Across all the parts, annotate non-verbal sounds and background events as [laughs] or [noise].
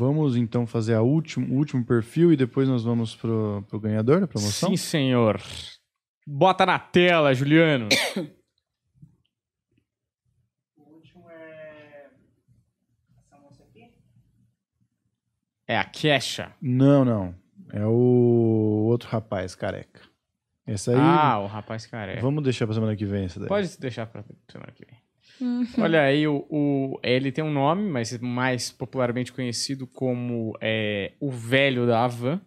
Vamos então fazer a último, o último perfil e depois nós vamos pro, pro ganhador da promoção? Sim, senhor. Bota na tela, Juliano. [coughs] O último é. Essa moça aqui? É a Kesha. Não, não. É o outro rapaz careca. Essa aí. Ah, o rapaz careca. Vamos deixar pra semana que vem essa daí. Pode deixar pra semana que vem. Uhum. Olha aí, o, o, é, ele tem um nome, mas mais popularmente conhecido como é, o Velho da Avan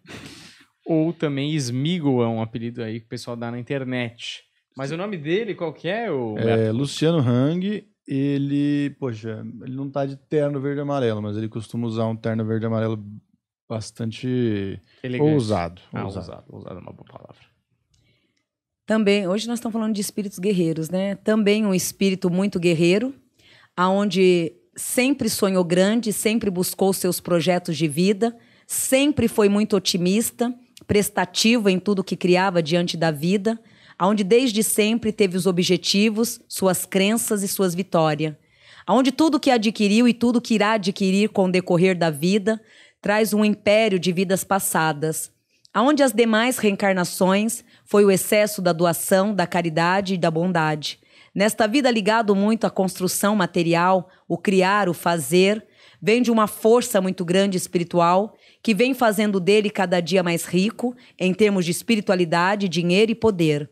ou também Smigo é um apelido aí que o pessoal dá na internet. Mas o nome dele qual que é? O... É, Luciano Hang, ele, poxa, ele não tá de terno verde e amarelo, mas ele costuma usar um terno verde e amarelo bastante Elegante. ousado. Ah, ousado, ousado, ousado é uma boa palavra. Também, hoje nós estamos falando de espíritos guerreiros, né? Também um espírito muito guerreiro, aonde sempre sonhou grande, sempre buscou seus projetos de vida, sempre foi muito otimista, prestativo em tudo que criava diante da vida, aonde desde sempre teve os objetivos, suas crenças e suas vitórias. Aonde tudo que adquiriu e tudo que irá adquirir com o decorrer da vida traz um império de vidas passadas, aonde as demais reencarnações foi o excesso da doação, da caridade e da bondade. Nesta vida ligado muito à construção material, o criar, o fazer, vem de uma força muito grande espiritual que vem fazendo dele cada dia mais rico em termos de espiritualidade, dinheiro e poder.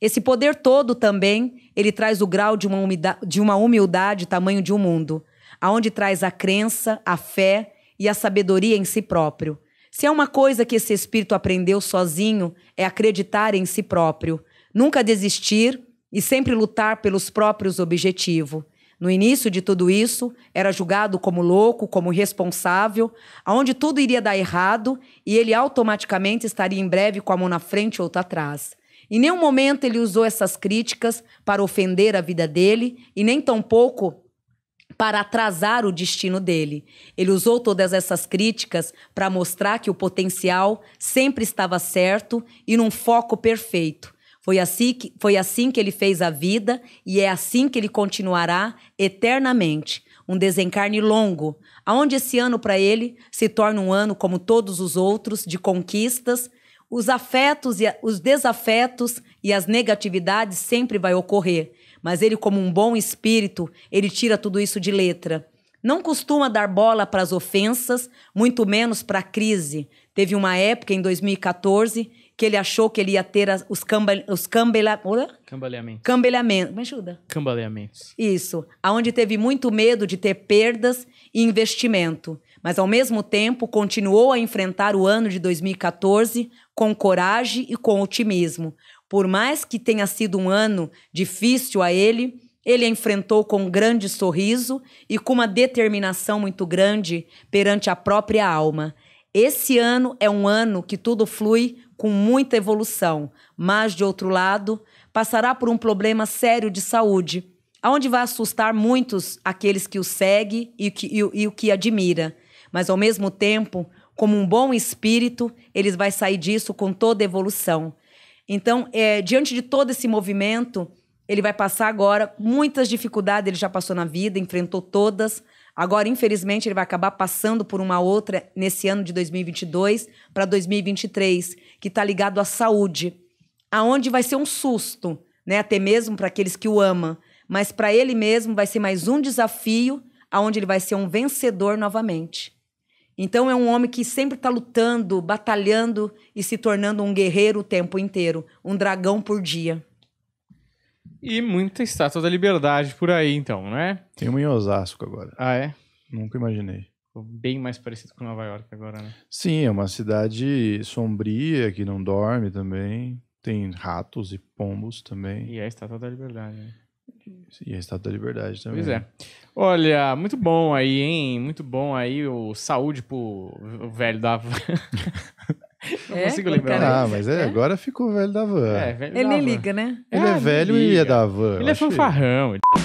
Esse poder todo também, ele traz o grau de uma, de uma humildade tamanho de um mundo, aonde traz a crença, a fé e a sabedoria em si próprio. Se é uma coisa que esse espírito aprendeu sozinho, é acreditar em si próprio, nunca desistir e sempre lutar pelos próprios objetivos. No início de tudo isso, era julgado como louco, como irresponsável, aonde tudo iria dar errado e ele automaticamente estaria em breve com a mão na frente ou outra atrás. Em nenhum momento ele usou essas críticas para ofender a vida dele e nem tampouco para atrasar o destino dele. Ele usou todas essas críticas para mostrar que o potencial sempre estava certo e num foco perfeito. Foi assim, que, foi assim que ele fez a vida e é assim que ele continuará eternamente. Um desencarne longo, aonde esse ano para ele se torna um ano, como todos os outros, de conquistas. Os afetos e os desafetos e as negatividades sempre vai ocorrer mas ele, como um bom espírito, ele tira tudo isso de letra. Não costuma dar bola para as ofensas, muito menos para a crise. Teve uma época, em 2014, que ele achou que ele ia ter as, os, cambale, os cambaleamentos. Cambaleamentos. Me ajuda. Cambaleamentos. Isso. Onde teve muito medo de ter perdas e investimento. Mas, ao mesmo tempo, continuou a enfrentar o ano de 2014 com coragem e com otimismo. Por mais que tenha sido um ano difícil a ele, ele a enfrentou com um grande sorriso e com uma determinação muito grande perante a própria alma. Esse ano é um ano que tudo flui com muita evolução, mas, de outro lado, passará por um problema sério de saúde, aonde vai assustar muitos aqueles que o segue e, que, e, e o que admira. Mas, ao mesmo tempo, como um bom espírito, eles vai sair disso com toda evolução. Então, é, diante de todo esse movimento, ele vai passar agora muitas dificuldades, ele já passou na vida, enfrentou todas. Agora, infelizmente, ele vai acabar passando por uma outra nesse ano de 2022 para 2023, que está ligado à saúde, aonde vai ser um susto, né, até mesmo para aqueles que o amam, mas para ele mesmo vai ser mais um desafio aonde ele vai ser um vencedor novamente. Então é um homem que sempre está lutando, batalhando e se tornando um guerreiro o tempo inteiro, um dragão por dia. E muita estátua da liberdade por aí, então, né? Tem uma em Osasco agora. Ah, é? Nunca imaginei. Bem mais parecido com Nova York agora, né? Sim, é uma cidade sombria que não dorme também. Tem ratos e pombos também. E é a estátua da liberdade, né? E é a estátua da liberdade também. Pois é. Olha, muito bom aí, hein? Muito bom aí o saúde pro velho da van. [laughs] Não é? consigo lembrar. Ah, mas é, é? agora ficou velho da van. É, velho ele da nem liga, né? Ele é ah, é velho e é da van. Ele é fanfarrão. Ele...